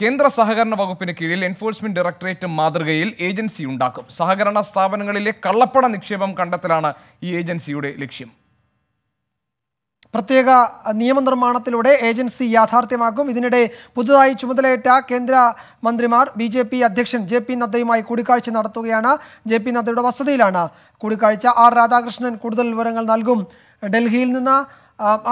കേന്ദ്ര സഹകരണ വകുപ്പിന് കീഴിൽ എൻഫോഴ്സ്മെന്റ് ഡയറക്ടറേറ്റ് മാതൃകയിൽ ഏജൻസി ഉണ്ടാക്കും സഹകരണ സ്ഥാപനങ്ങളിലെ കള്ളപ്പണ നിക്ഷേപം കണ്ടെത്തലാണ് ഈ ഏജൻസിയുടെ ലക്ഷ്യം പ്രത്യേക നിയമനിർമ്മാണത്തിലൂടെ ഏജൻസി യാഥാർത്ഥ്യമാക്കും ഇതിനിടെ പുതുതായി ചുമതലയേറ്റ കേന്ദ്ര മന്ത്രിമാർ ബി ജെ പി അധ്യക്ഷൻ ജെ പി നദ്ദയുമായി കൂടിക്കാഴ്ച നടത്തുകയാണ് ജെ പി നദ്ദയുടെ വസതിയിലാണ് കൂടിക്കാഴ്ച ആർ രാധാകൃഷ്ണൻ കൂടുതൽ വിവരങ്ങൾ നൽകും ഡൽഹിയിൽ നിന്ന്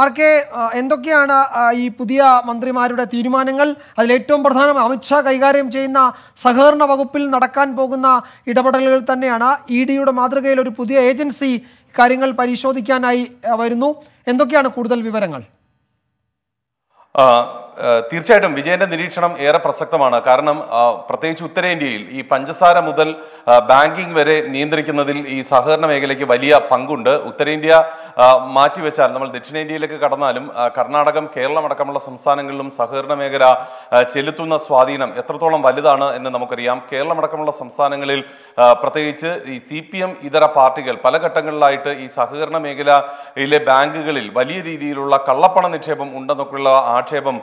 ആർ കെ എന്തൊക്കെയാണ് ഈ പുതിയ മന്ത്രിമാരുടെ തീരുമാനങ്ങൾ അതിലേറ്റവും പ്രധാനം അമിത്ഷാ കൈകാര്യം ചെയ്യുന്ന സഹകരണ വകുപ്പിൽ നടക്കാൻ പോകുന്ന ഇടപെടലുകൾ തന്നെയാണ് ഇ ഡിയുടെ മാതൃകയിൽ ഒരു പുതിയ ഏജൻസി കാര്യങ്ങൾ പരിശോധിക്കാനായി വരുന്നു എന്തൊക്കെയാണ് കൂടുതൽ വിവരങ്ങൾ തീർച്ചയായിട്ടും വിജയന്റെ നിരീക്ഷണം ഏറെ പ്രസക്തമാണ് കാരണം പ്രത്യേകിച്ച് ഉത്തരേന്ത്യയിൽ ഈ പഞ്ചസാര മുതൽ ബാങ്കിംഗ് വരെ നിയന്ത്രിക്കുന്നതിൽ ഈ സഹകരണ മേഖലയ്ക്ക് വലിയ പങ്കുണ്ട് ഉത്തരേന്ത്യ മാറ്റിവെച്ചാൽ നമ്മൾ ദക്ഷിണേന്ത്യയിലേക്ക് കടന്നാലും കർണാടകം കേരളം അടക്കമുള്ള സംസ്ഥാനങ്ങളിലും സഹകരണ മേഖല ചെലുത്തുന്ന സ്വാധീനം എത്രത്തോളം വലുതാണ് എന്ന് നമുക്കറിയാം കേരളം അടക്കമുള്ള സംസ്ഥാനങ്ങളിൽ പ്രത്യേകിച്ച് ഈ സി പി എം ഇതര പാർട്ടികൾ പല ഘട്ടങ്ങളിലായിട്ട് ഈ സഹകരണ മേഖലയിലെ ബാങ്കുകളിൽ വലിയ രീതിയിലുള്ള കള്ളപ്പണ നിക്ഷേപം ഉണ്ടെന്നൊക്കെയുള്ള ആക്ഷേപം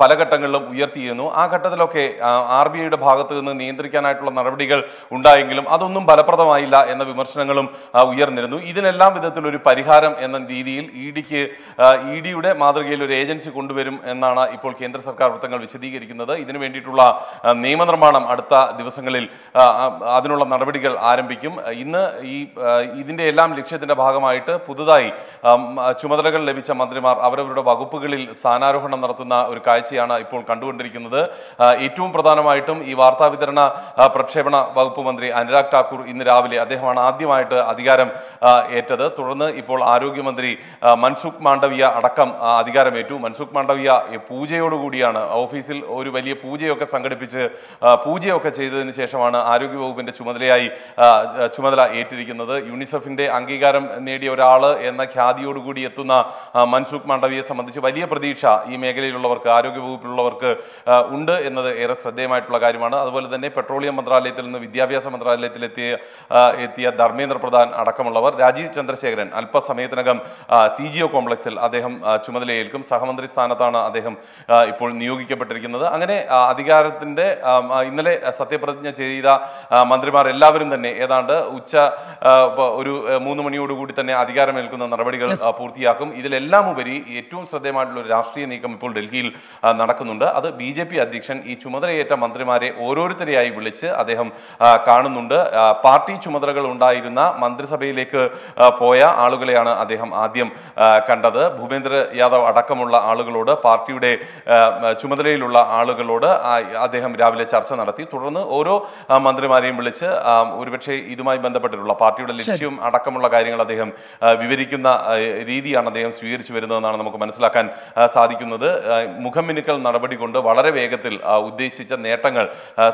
പല ഘട്ടങ്ങളിലും ഉയർത്തിയിരുന്നു ആ ഘട്ടത്തിലൊക്കെ ആർ ബി ഐയുടെ ഭാഗത്ത് നിന്ന് നിയന്ത്രിക്കാനായിട്ടുള്ള നടപടികൾ ഉണ്ടായെങ്കിലും അതൊന്നും ഫലപ്രദമായില്ല എന്ന വിമർശനങ്ങളും ഉയർന്നിരുന്നു ഇതിനെല്ലാം വിധത്തിലൊരു പരിഹാരം എന്ന രീതിയിൽ ഇ ഡിക്ക് ഇ ഡിയുടെ മാതൃകയിൽ ഒരു ഏജൻസി കൊണ്ടുവരും എന്നാണ് ഇപ്പോൾ കേന്ദ്ര സർക്കാർ വൃത്തങ്ങൾ വിശദീകരിക്കുന്നത് ഇതിനു വേണ്ടിയിട്ടുള്ള നിയമനിർമ്മാണം അടുത്ത ദിവസങ്ങളിൽ അതിനുള്ള നടപടികൾ ആരംഭിക്കും ഇന്ന് ഈ ഇതിൻ്റെ എല്ലാം ലക്ഷ്യത്തിൻ്റെ ഭാഗമായിട്ട് പുതുതായി ചുമതലകൾ ലഭിച്ച മന്ത്രിമാർ അവരവരുടെ വകുപ്പുകളിൽ സ്ഥാനാരോഹണം നടത്തുന്ന ഒരു കാഴ്ചയാണ് ഇപ്പോൾ കണ്ടുകൊണ്ടിരിക്കുന്നത് ഏറ്റവും പ്രധാനമായിട്ടും ഈ വാർത്താ വിതരണ പ്രക്ഷേപണ വകുപ്പ് മന്ത്രി അനുരാഗ് ഠാക്കൂർ ഇന്ന് രാവിലെ അദ്ദേഹമാണ് ആദ്യമായിട്ട് അധികാരം ഏറ്റത് തുടർന്ന് ഇപ്പോൾ ആരോഗ്യമന്ത്രി മൻസുഖ് മാണ്ഡവിയ അടക്കം അധികാരമേറ്റു മൻസുഖ് മാണ്ഡവിയ പൂജയോടുകൂടിയാണ് ഓഫീസിൽ ഒരു വലിയ പൂജയൊക്കെ സംഘടിപ്പിച്ച് പൂജയൊക്കെ ചെയ്തതിന് ശേഷമാണ് ആരോഗ്യവകുപ്പിന്റെ ചുമതലയായി ചുമതല ഏറ്റിരിക്കുന്നത് യുണിസെഫിന്റെ അംഗീകാരം നേടിയ ഒരാൾ എന്ന ഖ്യാതിയോടുകൂടി എത്തുന്ന മൻസുഖ് മാണ്ഡവിയെ സംബന്ധിച്ച് വലിയ പ്രതീക്ഷ ഈ മേഖലയിലുള്ളവർക്ക് ആരോഗ്യ വകുപ്പിലുള്ളവർക്ക് ഉണ്ട് എന്നത് ഏറെ ശ്രദ്ധേയമായിട്ടുള്ള കാര്യമാണ് അതുപോലെ തന്നെ പെട്രോളിയം മന്ത്രാലയത്തിൽ നിന്ന് വിദ്യാഭ്യാസ മന്ത്രാലയത്തിലെത്തിയ എത്തിയ ധർമ്മേന്ദ്ര പ്രധാൻ അടക്കമുള്ളവർ രാജീവ് ചന്ദ്രശേഖരൻ അല്പസമയത്തിനകം സി ജി ഒ കോംപ്ലക്സിൽ അദ്ദേഹം ചുമതലയേൽക്കും സഹമന്ത്രി സ്ഥാനത്താണ് അദ്ദേഹം ഇപ്പോൾ നിയോഗിക്കപ്പെട്ടിരിക്കുന്നത് അങ്ങനെ അധികാരത്തിൻ്റെ ഇന്നലെ സത്യപ്രതിജ്ഞ ചെയ്ത മന്ത്രിമാർ എല്ലാവരും തന്നെ ഏതാണ്ട് ഉച്ച ഒരു മൂന്ന് മണിയോടുകൂടി തന്നെ അധികാരമേൽക്കുന്ന നടപടികൾ പൂർത്തിയാക്കും ഇതിലെല്ലാം ഉപരി ഏറ്റവും ശ്രദ്ധേയമായിട്ടുള്ള ഒരു രാഷ്ട്രീയ നീക്കം ഇപ്പോൾ ഡൽഹിയിൽ നടക്കുന്നുണ്ട് അത് ബി ജെ പി അധ്യക്ഷൻ ഈ ചുമതലയേറ്റ മന്ത്രിമാരെ ഓരോരുത്തരെയായി വിളിച്ച് അദ്ദേഹം കാണുന്നുണ്ട് പാർട്ടി ചുമതലകൾ ഉണ്ടായിരുന്ന മന്ത്രിസഭയിലേക്ക് പോയ ആളുകളെയാണ് അദ്ദേഹം ആദ്യം കണ്ടത് ഭൂപേന്ദ്ര യാദവ് അടക്കമുള്ള ആളുകളോട് പാർട്ടിയുടെ ചുമതലയിലുള്ള ആളുകളോട് അദ്ദേഹം രാവിലെ ചർച്ച നടത്തി തുടർന്ന് ഓരോ മന്ത്രിമാരെയും വിളിച്ച് ഒരുപക്ഷെ ഇതുമായി ബന്ധപ്പെട്ടിട്ടുള്ള പാർട്ടിയുടെ ലക്ഷ്യവും അടക്കമുള്ള കാര്യങ്ങൾ അദ്ദേഹം വിവരിക്കുന്ന രീതിയാണ് അദ്ദേഹം സ്വീകരിച്ചു വരുന്നതെന്നാണ് നമുക്ക് മനസ്സിലാക്കാൻ സാധിക്കുന്നത് മുഖമിനുക്കൽ നടപടി കൊണ്ട് വളരെ വേഗത്തിൽ ഉദ്ദേശിച്ച നേട്ടങ്ങൾ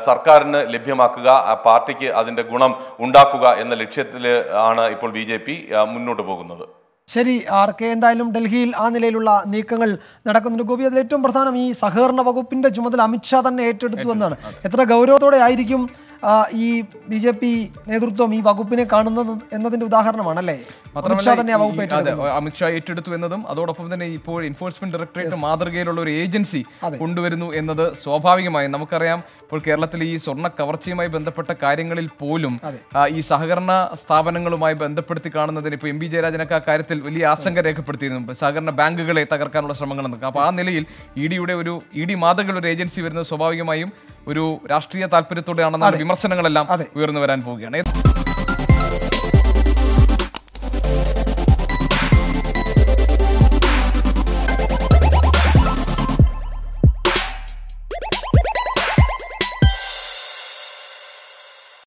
സർക്കാരിന് ലഭ്യമാക്കുക പാർട്ടിക്ക് അതിൻ്റെ ഗുണം ഉണ്ടാക്കുക എന്ന ലക്ഷ്യത്തിൽ ആണ് ഇപ്പോൾ ബി ജെ പി മുന്നോട്ട് പോകുന്നത് ശരി ആർ കെ എന്തായാലും ഡൽഹിയിൽ ആ നിലയിലുള്ള നീക്കങ്ങൾ നടക്കുന്നുണ്ട് ഗോപി അതിൽ ഏറ്റവും പ്രധാനം ഈ സഹകരണ വകുപ്പിന്റെ ചുമതല അമിത്ഷാ തന്നെ ഏറ്റെടുത്തു എന്നാണ് എത്ര ഗൗരവത്തോടെ ആയിരിക്കും ഈ ബി നേതൃത്വം ഈ വകുപ്പിനെ കാണുന്നത് എന്നതിന്റെ ഉദാഹരണമാണല്ലേ അമിത്ഷാ ഏറ്റെടുത്തു എന്നതും അതോടൊപ്പം തന്നെ ഇപ്പോൾ എൻഫോഴ്സ്മെന്റ് ഡയറക്ടറേറ്റ് മാതൃകയിലുള്ള ഒരു ഏജൻസി കൊണ്ടുവരുന്നു എന്നത് സ്വാഭാവികമായും നമുക്കറിയാം ഇപ്പോൾ കേരളത്തിൽ ഈ സ്വർണ്ണ കവർച്ചയുമായി ബന്ധപ്പെട്ട കാര്യങ്ങളിൽ പോലും ഈ സഹകരണ സ്ഥാപനങ്ങളുമായി ബന്ധപ്പെടുത്തി കാണുന്നതിന് ഇപ്പോൾ എം ബി ജയരാജനൊക്കെ ആ കാര്യത്തിൽ വലിയ ആശങ്ക രേഖപ്പെടുത്തിയിരുന്നു സഹകരണ ബാങ്കുകളെ തകർക്കാനുള്ള ശ്രമങ്ങൾ നടക്കുക അപ്പോൾ ആ നിലയിൽ ഇ ഡിയുടെ ഒരു ഇ ഡി മാതൃകയുടെ ഒരു ഏജൻസി വരുന്നത് സ്വാഭാവികമായും ഒരു രാഷ്ട്രീയ താല്പര്യത്തോടെയാണെന്നാണ് വിമർശനങ്ങളെല്ലാം ഉയർന്നു വരാൻ പോവുകയാണ്